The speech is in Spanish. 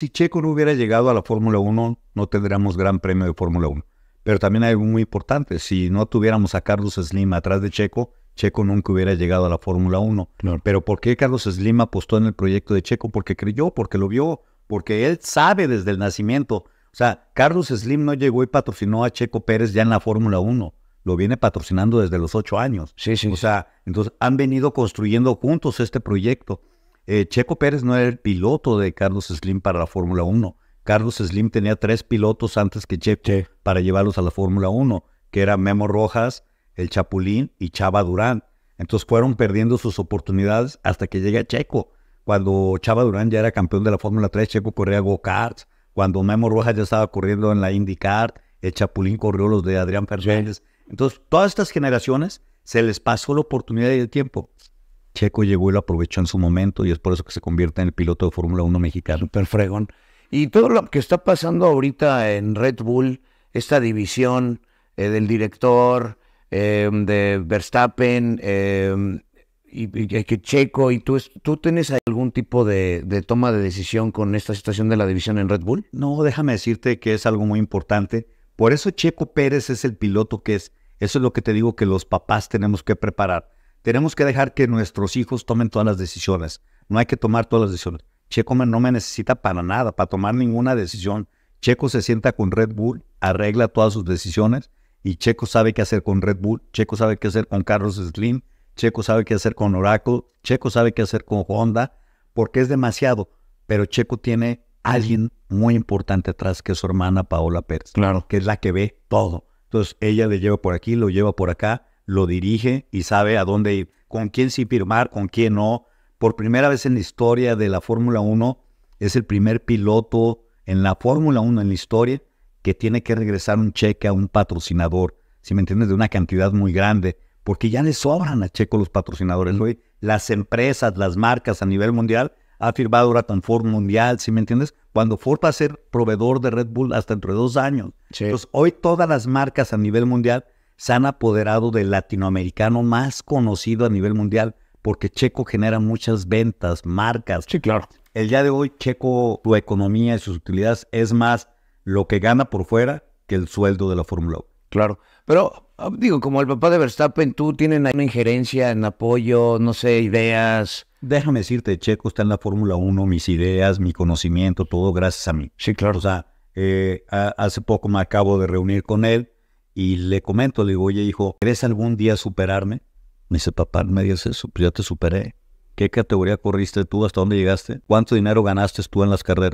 Si Checo no hubiera llegado a la Fórmula 1, no tendríamos gran premio de Fórmula 1. Pero también hay algo muy importante, si no tuviéramos a Carlos Slim atrás de Checo, Checo nunca hubiera llegado a la Fórmula 1. Pero ¿por qué Carlos Slim apostó en el proyecto de Checo? Porque creyó, porque lo vio, porque él sabe desde el nacimiento. O sea, Carlos Slim no llegó y patrocinó a Checo Pérez ya en la Fórmula 1 lo viene patrocinando desde los ocho años. Sí, sí. O sea, entonces han venido construyendo juntos este proyecto. Eh, Checo Pérez no era el piloto de Carlos Slim para la Fórmula 1. Carlos Slim tenía tres pilotos antes que Checo para llevarlos a la Fórmula 1, que eran Memo Rojas, el Chapulín y Chava Durán. Entonces fueron perdiendo sus oportunidades hasta que llega Checo. Cuando Chava Durán ya era campeón de la Fórmula 3, Checo corría go-karts. Cuando Memo Rojas ya estaba corriendo en la IndyCar, el Chapulín corrió los de Adrián Fernández. Entonces, todas estas generaciones se les pasó la oportunidad y el tiempo. Checo llegó y lo aprovechó en su momento y es por eso que se convierte en el piloto de Fórmula 1 mexicano. Super fregón. Y todo lo que está pasando ahorita en Red Bull, esta división eh, del director, em, de Verstappen, em, y, que Checo, ¿y tú, tú tienes algún tipo de, toma de decisión con esta situación de la división en Red Bull? No, déjame decirte que es algo muy importante. Por eso Checo Pérez es el piloto que es. Eso es lo que te digo que los papás tenemos que preparar. Tenemos que dejar que nuestros hijos tomen todas las decisiones. No hay que tomar todas las decisiones. Checo no me necesita para nada, para tomar ninguna decisión. Checo se sienta con Red Bull, arregla todas sus decisiones y Checo sabe qué hacer con Red Bull, Checo sabe qué hacer con Carlos Slim, Checo sabe qué hacer con Oracle, Checo sabe qué hacer con Honda, porque es demasiado. Pero Checo tiene alguien muy importante atrás, que es su hermana Paola Pérez. Claro. Que es la que ve todo. Entonces ella le lleva por aquí, lo lleva por acá, lo dirige y sabe a dónde ir, con quién sí firmar, con quién no. Por primera vez en la historia de la Fórmula 1, es el primer piloto en la Fórmula 1 en la historia que tiene que regresar un cheque a un patrocinador, si me entiendes, de una cantidad muy grande, porque ya le sobran a Checo los patrocinadores. Hoy las empresas, las marcas a nivel mundial ha firmado ahora tan Ford Mundial, si me entiendes? Cuando Ford va a ser proveedor de Red Bull hasta entre dos años. Entonces, hoy todas las marcas a nivel mundial se han apoderado del latinoamericano más conocido a nivel mundial, porque Checo genera muchas ventas, marcas. Sí, claro. El día de hoy, Checo, su economía y sus utilidades es más lo que gana por fuera que el sueldo de la Fórmula 1. Claro. Pero, ah, digo, como el papá de Verstappen, tú tienes una injerencia en apoyo, no sé, ideas. Déjame decirte, Checo está en la Fórmula 1, mis ideas, mi conocimiento, todo gracias a mí. Sí, claro. O sea, eh, hace poco me acabo de reunir con él y le comento, le digo, oye hijo, ¿crees algún día superarme? Me dice, papá, me dice eso, pues ya te superé. ¿Qué categoría corriste tú? ¿Hasta dónde llegaste? ¿Cuánto dinero ganaste tú en las carreras?